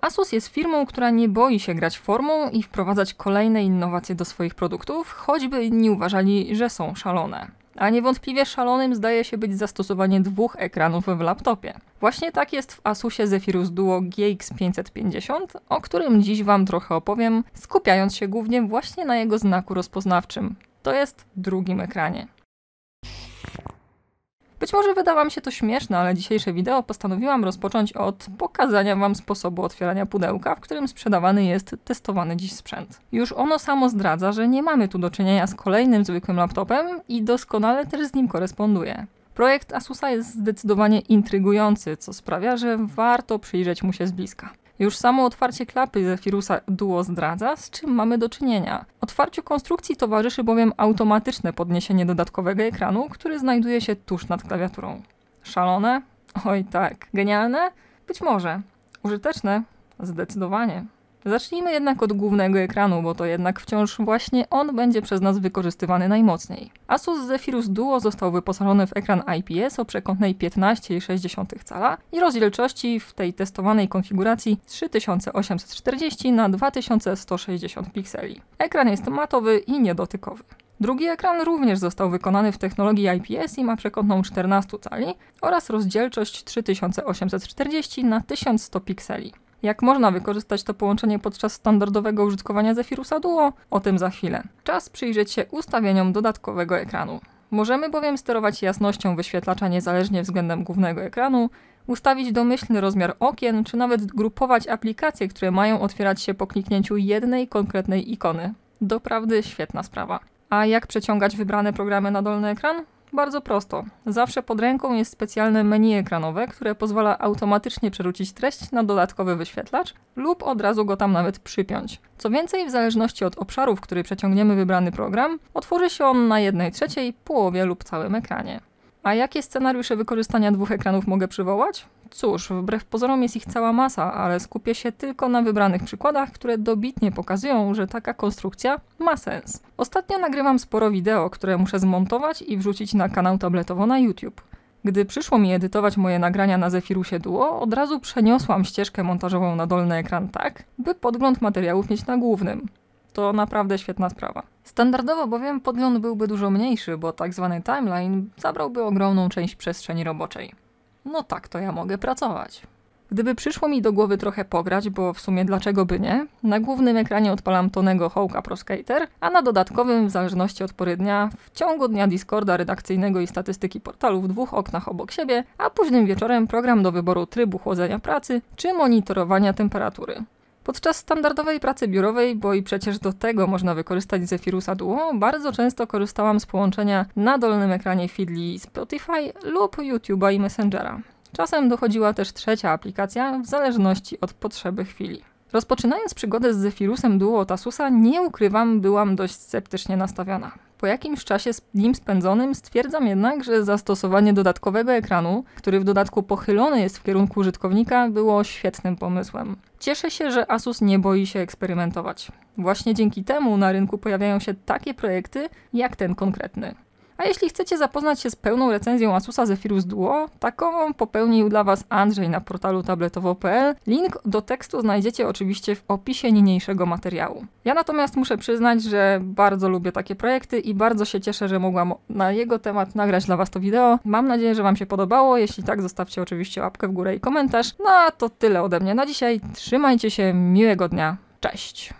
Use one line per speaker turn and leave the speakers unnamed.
Asus jest firmą, która nie boi się grać formą i wprowadzać kolejne innowacje do swoich produktów, choćby inni uważali, że są szalone. A niewątpliwie szalonym zdaje się być zastosowanie dwóch ekranów w laptopie. Właśnie tak jest w Asusie Zephyrus Duo GX550, o którym dziś Wam trochę opowiem, skupiając się głównie właśnie na jego znaku rozpoznawczym. To jest drugim ekranie. Być może wyda się to śmieszne, ale dzisiejsze wideo postanowiłam rozpocząć od pokazania Wam sposobu otwierania pudełka, w którym sprzedawany jest testowany dziś sprzęt. Już ono samo zdradza, że nie mamy tu do czynienia z kolejnym zwykłym laptopem i doskonale też z nim koresponduje. Projekt Asusa jest zdecydowanie intrygujący, co sprawia, że warto przyjrzeć mu się z bliska. Już samo otwarcie klapy Zefirusa Duo zdradza, z czym mamy do czynienia. Otwarciu konstrukcji towarzyszy bowiem automatyczne podniesienie dodatkowego ekranu, który znajduje się tuż nad klawiaturą. Szalone? Oj tak. Genialne? Być może. Użyteczne? Zdecydowanie. Zacznijmy jednak od głównego ekranu, bo to jednak wciąż właśnie on będzie przez nas wykorzystywany najmocniej. Asus Zephyrus Duo został wyposażony w ekran IPS o przekątnej 15,6 cala i rozdzielczości w tej testowanej konfiguracji 3840 na 2160 pikseli. Ekran jest matowy i niedotykowy. Drugi ekran również został wykonany w technologii IPS i ma przekątną 14 cali oraz rozdzielczość 3840 na 1100 pikseli. Jak można wykorzystać to połączenie podczas standardowego użytkowania Zephyrusa Duo? O tym za chwilę. Czas przyjrzeć się ustawieniom dodatkowego ekranu. Możemy bowiem sterować jasnością wyświetlacza niezależnie względem głównego ekranu, ustawić domyślny rozmiar okien, czy nawet grupować aplikacje, które mają otwierać się po kliknięciu jednej konkretnej ikony. Doprawdy świetna sprawa. A jak przeciągać wybrane programy na dolny ekran? Bardzo prosto. Zawsze pod ręką jest specjalne menu ekranowe, które pozwala automatycznie przerzucić treść na dodatkowy wyświetlacz lub od razu go tam nawet przypiąć. Co więcej, w zależności od obszaru, w który przeciągniemy wybrany program, otworzy się on na jednej trzeciej, połowie lub całym ekranie. A jakie scenariusze wykorzystania dwóch ekranów mogę przywołać? Cóż, wbrew pozorom jest ich cała masa, ale skupię się tylko na wybranych przykładach, które dobitnie pokazują, że taka konstrukcja ma sens. Ostatnio nagrywam sporo wideo, które muszę zmontować i wrzucić na kanał tabletowo na YouTube. Gdy przyszło mi edytować moje nagrania na Zephyrusie Duo, od razu przeniosłam ścieżkę montażową na dolny ekran tak, by podgląd materiałów mieć na głównym. To naprawdę świetna sprawa. Standardowo bowiem podgląd byłby dużo mniejszy, bo tak zwany timeline zabrałby ogromną część przestrzeni roboczej. No tak, to ja mogę pracować. Gdyby przyszło mi do głowy trochę pograć, bo w sumie dlaczego by nie, na głównym ekranie odpalam Tonego Hołka Pro Skater, a na dodatkowym, w zależności od pory dnia, w ciągu dnia Discorda redakcyjnego i statystyki portalu w dwóch oknach obok siebie, a późnym wieczorem program do wyboru trybu chłodzenia pracy czy monitorowania temperatury. Podczas standardowej pracy biurowej, bo i przecież do tego można wykorzystać Zephyrusa Duo, bardzo często korzystałam z połączenia na dolnym ekranie Feedly Spotify lub YouTube'a i Messengera. Czasem dochodziła też trzecia aplikacja, w zależności od potrzeby chwili. Rozpoczynając przygodę z Zephyrusem Duo od Asusa, nie ukrywam, byłam dość sceptycznie nastawiona. Po jakimś czasie z nim spędzonym stwierdzam jednak, że zastosowanie dodatkowego ekranu, który w dodatku pochylony jest w kierunku użytkownika, było świetnym pomysłem. Cieszę się, że Asus nie boi się eksperymentować. Właśnie dzięki temu na rynku pojawiają się takie projekty jak ten konkretny. A jeśli chcecie zapoznać się z pełną recenzją Asusa Zephyrus Duo, takową popełnił dla Was Andrzej na portalu tabletowo.pl. Link do tekstu znajdziecie oczywiście w opisie niniejszego materiału. Ja natomiast muszę przyznać, że bardzo lubię takie projekty i bardzo się cieszę, że mogłam na jego temat nagrać dla Was to wideo. Mam nadzieję, że Wam się podobało. Jeśli tak, zostawcie oczywiście łapkę w górę i komentarz. No a to tyle ode mnie na dzisiaj. Trzymajcie się, miłego dnia. Cześć!